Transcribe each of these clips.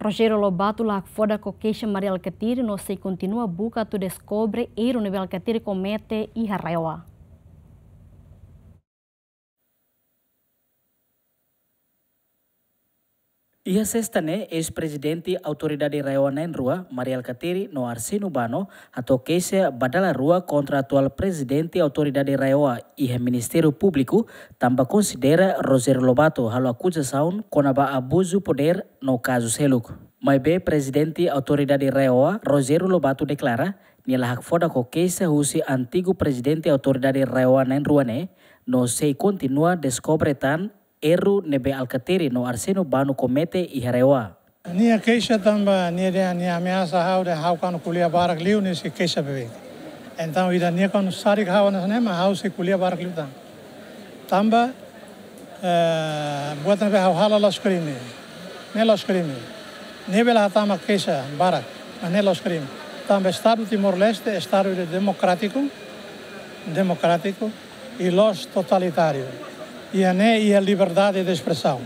Rogério Lobato lá fora com queixa Maria Alcatir não se continua a busca tu descobre o no Alcatir comete e harreua. Ia sestane es presidente autoridade rua Mariel Katiri no Arsino atau kese badala rua kontra atual presidente autoridade rewa e ministeru publiku tamba considera Roser Lobato akuja saun konaba abuzu poder no kasus Seluk. Mas bem, presidente autoridade rewa Roser Lobato nila hak foda ko kese husi antigu presidente autoridade rua Nenruane no sei kontinua descobre erro nebe alcatere no Arsênio Bano comete e Harewa. Nia queixa também, nia, nia ameaça hau de hau cano culia barak liu, nia se queixa bebe. Então, ida nia cano sarik hau nas nema, hau se culia barak liu tam. Tamba, eh, buatan be hau hala los crime, ne los crime. Nia bela hatama queixa barak, mas ne los crime. Tamba, estado Timor-Leste, estado democrático, democrático e los totalitário e a, né, e a liberdade de expressão.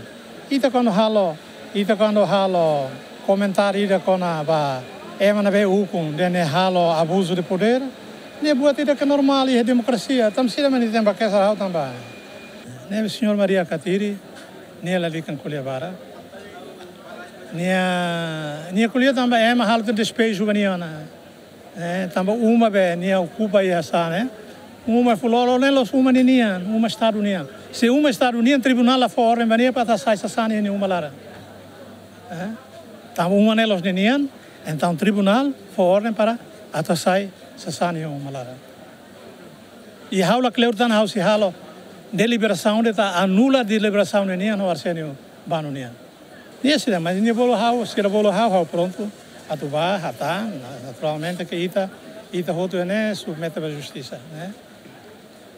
e da quando halo, da quando halo comentar ida com a ba emana é be ukun dene halo abuso de poder, né boa tida que normal e democracia, tam se da tem ba kesa hau tam ba. Ne senhor Maria Catiri né ela likan kulebara. Ne né kulia tam ba ema é halo de despejo baniana. Né, tamba uma be ne ocupa e essa, né? uma é fulolo nelos uma ninian, uma é Estado União. Se uma é Estado União, tribunal lá fora, em mania para sai sasani tá, uma lara. Então, uma nelos ninian, então tribunal fora né, para estar atasai sasani uma lara. E haula cleutan haus e halo deliberação de né, ta tá, anula deliberação ninian né, no arsenio banunian. Nesse, assim, mas nem bolo hau, se era bolo hau, hau pronto, atubar, ratar, naturalmente que ita, ita outro é né, submete para a justiça, né?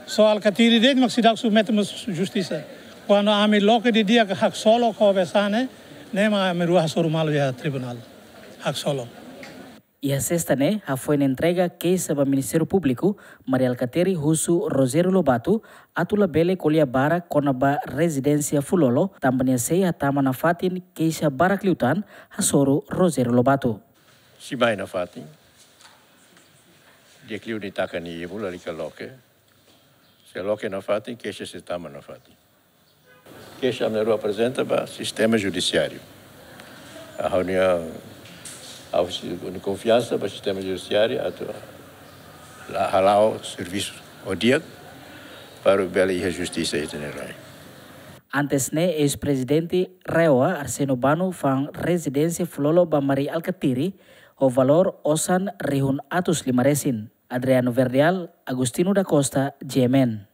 soal kateri red maksidaq su metma justiça quando ami loca di dia hak solo ko besane nema ami ruah sorumal ya tribunal hak solo E a sexta, né, a foi na entrega queixa para o Ministério Público, Maria Alcateri Russo Rogério Lobato, atula bele colhia bara conaba residência fulolo, também a ceia tama na fatin queixa bara kliutan a soro Rogério Lobato. Se vai na fatin, dia cliu ni takani ibu lali kaloke, Se é lo che non fate, che si stiamo non fate. Che si rappresenta o sistema judiciário. A riunione a confiança para o sistema judiciário, a halau serviço servizio odiato per la giustizia itineraria. Antes ne né, ex-presidente Rewa Arseno Banu van residência Flolo Bamari Alkatiri o valor osan rihun atus limaresin. Adriano Verdeal, Agustino da Costa, Jemen.